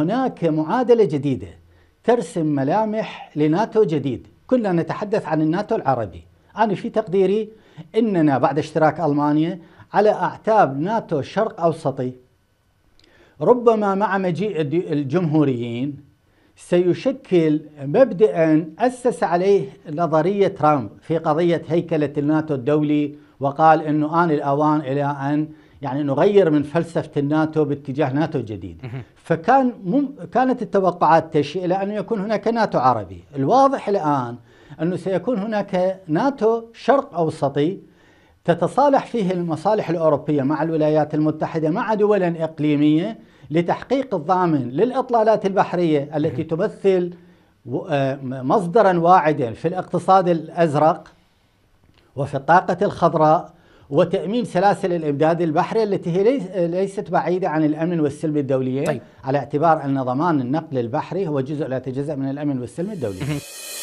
هناك معادله جديده ترسم ملامح لناتو جديد كنا نتحدث عن الناتو العربي انا في تقديري اننا بعد اشتراك المانيا على اعتاب ناتو شرق اوسطي ربما مع مجيء الجمهوريين سيشكل مبدئا اسس عليه نظريه ترامب في قضيه هيكله الناتو الدولي وقال انه ان الاوان الى ان يعني نغير من فلسفه الناتو باتجاه ناتو جديد فكان مم كانت التوقعات تشي الى ان يكون هناك ناتو عربي الواضح الان انه سيكون هناك ناتو شرق اوسطي تتصالح فيه المصالح الاوروبيه مع الولايات المتحده مع دولا اقليميه لتحقيق الضامن للاطلالات البحريه التي تمثل آه، مصدرا واعدا في الاقتصاد الازرق وفي الطاقه الخضراء وتأمين سلاسل الإمداد البحري التي هي ليست بعيدة عن الأمن والسلم الدوليين طيب. على اعتبار أن ضمان النقل البحري هو جزء لا يتجزأ من الأمن والسلم الدولي